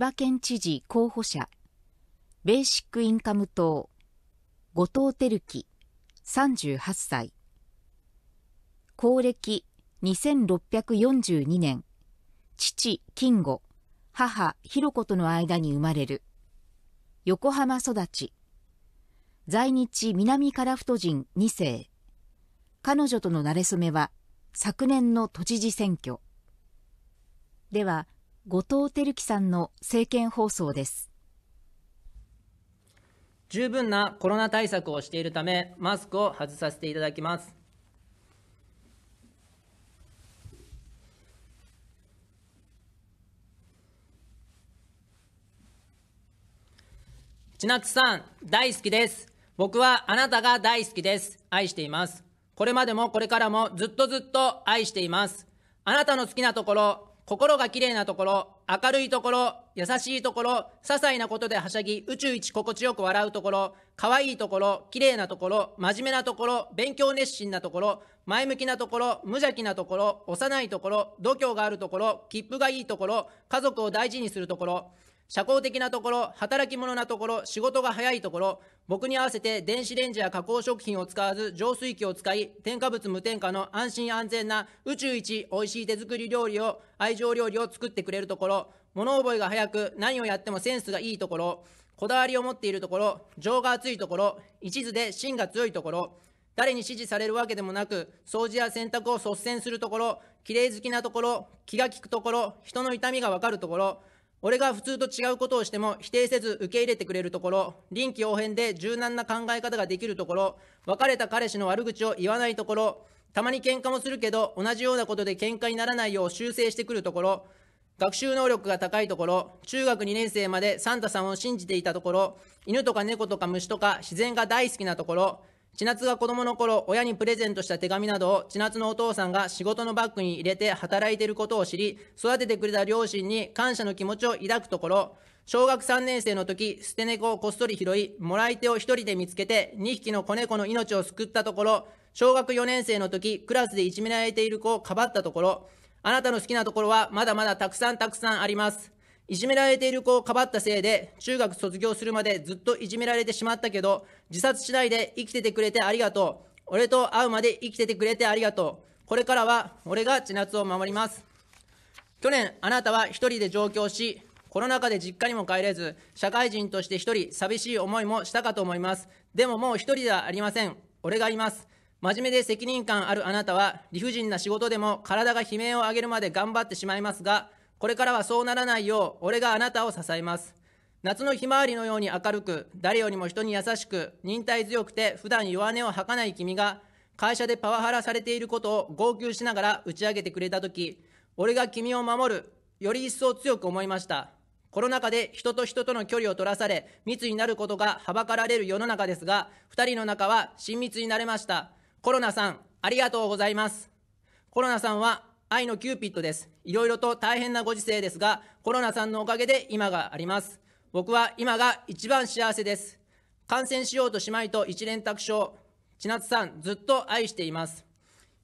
葉県知事候補者、ベーシックインカム党、後藤輝樹、38歳。公暦2642年、父、金吾、母、弘子との間に生まれる。横浜育ち。在日南樺太人2世。彼女との馴れ初めは、昨年の都知事選挙。では、後藤輝樹さんの政見放送です十分なコロナ対策をしているためマスクを外させていただきます千夏さん大好きです僕はあなたが大好きです愛していますこれまでもこれからもずっとずっと愛していますあなたの好きなところ心がきれいなところ、明るいところ、優しいところ、些細なことではしゃぎ、宇宙一心地よく笑うところ、可愛いところ、綺麗なところ、真面目なところ、勉強熱心なところ、前向きなところ、無邪気なところ、幼いところ、度胸があるところ、切符がいいところ、家族を大事にするところ、社交的なところ、働き者なところ、仕事が早いところ、僕に合わせて電子レンジや加工食品を使わず浄水器を使い、添加物無添加の安心安全な宇宙一美味しい手作り料理を、愛情料理を作ってくれるところ、物覚えが早く何をやってもセンスがいいところ、こだわりを持っているところ、情が熱いところ、一途で芯が強いところ、誰に指示されるわけでもなく、掃除や洗濯を率先するところ、綺麗好きなところ、気が利くところ、人の痛みがわかるところ、俺が普通と違うことをしても否定せず受け入れてくれるところ、臨機応変で柔軟な考え方ができるところ、別れた彼氏の悪口を言わないところ、たまに喧嘩もするけど同じようなことで喧嘩にならないよう修正してくるところ、学習能力が高いところ、中学2年生までサンタさんを信じていたところ、犬とか猫とか虫とか自然が大好きなところ、千夏が子供の頃、親にプレゼントした手紙などを千夏のお父さんが仕事のバッグに入れて働いていることを知り、育ててくれた両親に感謝の気持ちを抱くところ、小学3年生の時、捨て猫をこっそり拾い、もらい手を一人で見つけて、2匹の子猫の命を救ったところ、小学4年生の時、クラスでいじめられている子をかばったところ、あなたの好きなところはまだまだたくさんたくさんあります。いじめられている子をかばったせいで、中学卒業するまでずっといじめられてしまったけど、自殺しないで生きててくれてありがとう。俺と会うまで生きててくれてありがとう。これからは俺が千夏を守ります。去年、あなたは一人で上京し、コロナ禍で実家にも帰れず、社会人として一人寂しい思いもしたかと思います。でももう一人ではありません。俺がいます。真面目で責任感あるあなたは、理不尽な仕事でも体が悲鳴を上げるまで頑張ってしまいますが、これからはそうならないよう、俺があなたを支えます。夏のひまわりのように明るく、誰よりも人に優しく、忍耐強くて普段弱音を吐かない君が、会社でパワハラされていることを号泣しながら打ち上げてくれたとき、俺が君を守る、より一層強く思いました。コロナ禍で人と人との距離を取らされ、密になることがはばかられる世の中ですが、二人の中は親密になれました。コロナさん、ありがとうございます。コロナさんは愛のキューピッドです。いろいろと大変なご時世ですが、コロナさんのおかげで今があります。僕は今が一番幸せです。感染しようとしまいと一連卓症。千夏さん、ずっと愛しています。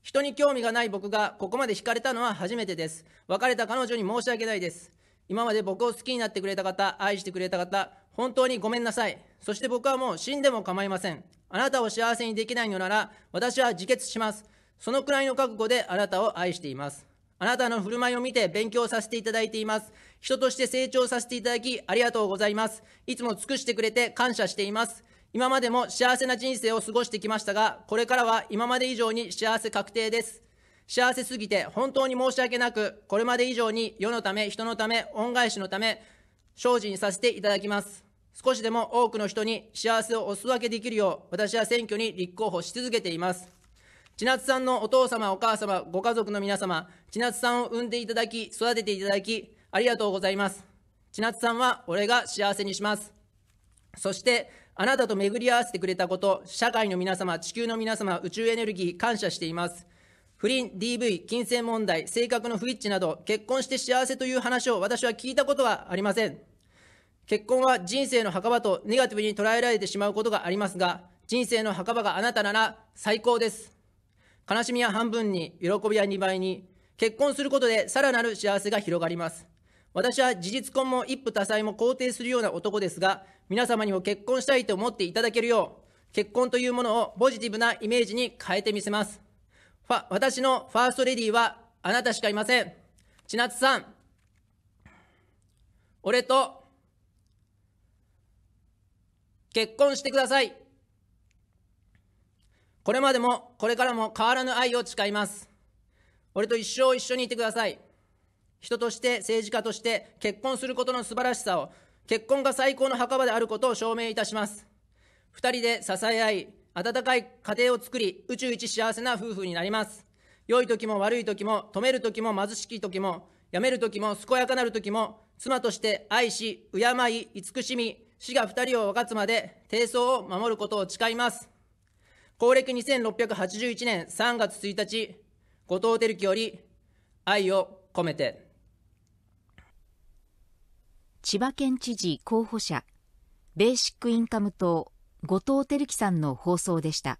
人に興味がない僕がここまで惹かれたのは初めてです。別れた彼女に申し訳ないです。今まで僕を好きになってくれた方、愛してくれた方、本当にごめんなさい。そして僕はもう死んでも構いません。あなたを幸せにできないのなら、私は自決します。そのくらいの覚悟であなたを愛しています。あなたの振る舞いを見て勉強させていただいています。人として成長させていただき、ありがとうございます。いつも尽くしてくれて感謝しています。今までも幸せな人生を過ごしてきましたが、これからは今まで以上に幸せ確定です。幸せすぎて本当に申し訳なく、これまで以上に世のため、人のため、恩返しのため、精進させていただきます。少しでも多くの人に幸せをお裾分けできるよう、私は選挙に立候補し続けています。千夏さんのお父様、お母様、ご家族の皆様、千夏さんを産んでいただき、育てていただき、ありがとうございます。千夏さんは俺が幸せにします。そして、あなたと巡り合わせてくれたこと、社会の皆様、地球の皆様、宇宙エネルギー、感謝しています。不倫、DV、金銭問題、性格の不一致など、結婚して幸せという話を私は聞いたことはありません。結婚は人生の墓場とネガティブに捉えられてしまうことがありますが、人生の墓場があなたなら最高です。悲しみは半分に、喜びは2倍に、結婚することでさらなる幸せが広がります。私は事実婚も一夫多妻も肯定するような男ですが、皆様にも結婚したいと思っていただけるよう、結婚というものをポジティブなイメージに変えてみせます。私のファーストレディーはあなたしかいません。千夏さん、俺と結婚してください。これまでもこれからも変わらぬ愛を誓います。俺と一生一緒にいてください。人として政治家として結婚することの素晴らしさを、結婚が最高の墓場であることを証明いたします。2人で支え合い、温かい家庭を作り、宇宙一幸せな夫婦になります。良い時も悪い時も、止める時も貧しき時も、やめる時も健やかなる時も、妻として愛し、敬い、慈しみ、死が2人を分かつまで、低層を守ることを誓います。公暦2681年3月1日、後藤輝樹より愛を込めて。千葉県知事候補者、ベーシックインカム党、後藤輝樹さんの放送でした。